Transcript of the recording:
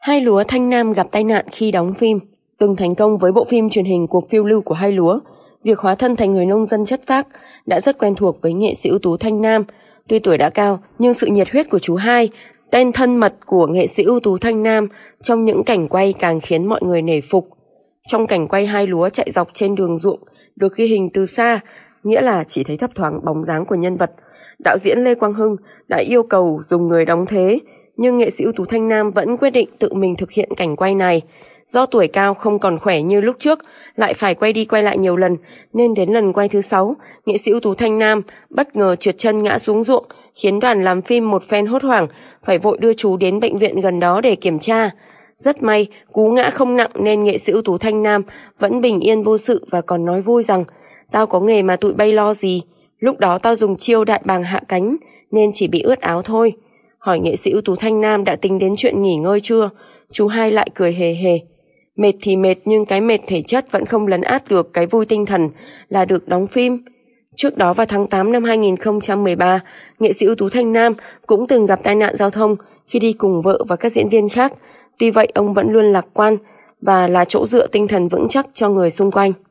Hai lúa Thanh Nam gặp tai nạn khi đóng phim. Từng thành công với bộ phim truyền hình cuộc phiêu lưu của hai lúa, việc hóa thân thành người nông dân chất phác đã rất quen thuộc với nghệ sĩ ưu tú Thanh Nam. Tuy tuổi đã cao, nhưng sự nhiệt huyết của chú hai, tên thân mật của nghệ sĩ ưu tú Thanh Nam trong những cảnh quay càng khiến mọi người nể phục. Trong cảnh quay hai lúa chạy dọc trên đường ruộng được ghi hình từ xa, nghĩa là chỉ thấy thấp thoáng bóng dáng của nhân vật. Đạo diễn Lê Quang Hưng đã yêu cầu dùng người đóng thế nhưng nghệ sĩ ưu tú Thanh Nam vẫn quyết định tự mình thực hiện cảnh quay này. Do tuổi cao không còn khỏe như lúc trước, lại phải quay đi quay lại nhiều lần, nên đến lần quay thứ 6, nghệ sĩ ưu tú Thanh Nam bất ngờ trượt chân ngã xuống ruộng, khiến đoàn làm phim một phen hốt hoảng, phải vội đưa chú đến bệnh viện gần đó để kiểm tra. Rất may, cú ngã không nặng nên nghệ sĩ ưu tú Thanh Nam vẫn bình yên vô sự và còn nói vui rằng Tao có nghề mà tụi bay lo gì, lúc đó tao dùng chiêu đại bàng hạ cánh nên chỉ bị ướt áo thôi hỏi nghệ sĩ ưu tú Thanh Nam đã tính đến chuyện nghỉ ngơi chưa, chú hai lại cười hề hề. Mệt thì mệt nhưng cái mệt thể chất vẫn không lấn át được cái vui tinh thần là được đóng phim. Trước đó vào tháng 8 năm 2013, nghệ sĩ ưu tú Thanh Nam cũng từng gặp tai nạn giao thông khi đi cùng vợ và các diễn viên khác. Tuy vậy ông vẫn luôn lạc quan và là chỗ dựa tinh thần vững chắc cho người xung quanh.